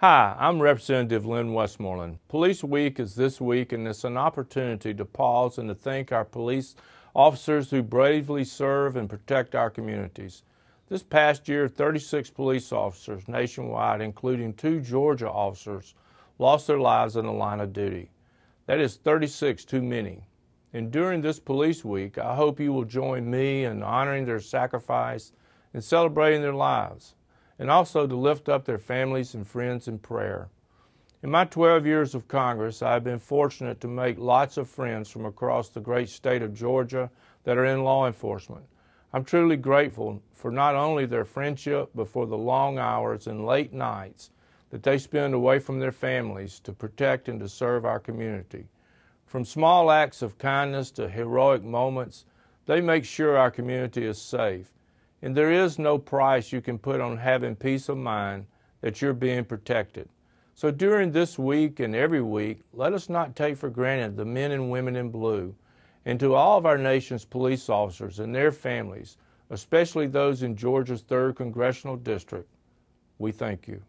Hi, I'm Representative Lynn Westmoreland. Police Week is this week, and it's an opportunity to pause and to thank our police officers who bravely serve and protect our communities. This past year, 36 police officers nationwide, including two Georgia officers, lost their lives in the line of duty. That is 36 too many. And during this Police Week, I hope you will join me in honoring their sacrifice and celebrating their lives and also to lift up their families and friends in prayer. In my 12 years of Congress, I have been fortunate to make lots of friends from across the great state of Georgia that are in law enforcement. I'm truly grateful for not only their friendship, but for the long hours and late nights that they spend away from their families to protect and to serve our community. From small acts of kindness to heroic moments, they make sure our community is safe and there is no price you can put on having peace of mind that you're being protected. So during this week and every week, let us not take for granted the men and women in blue, and to all of our nation's police officers and their families, especially those in Georgia's 3rd Congressional District, we thank you.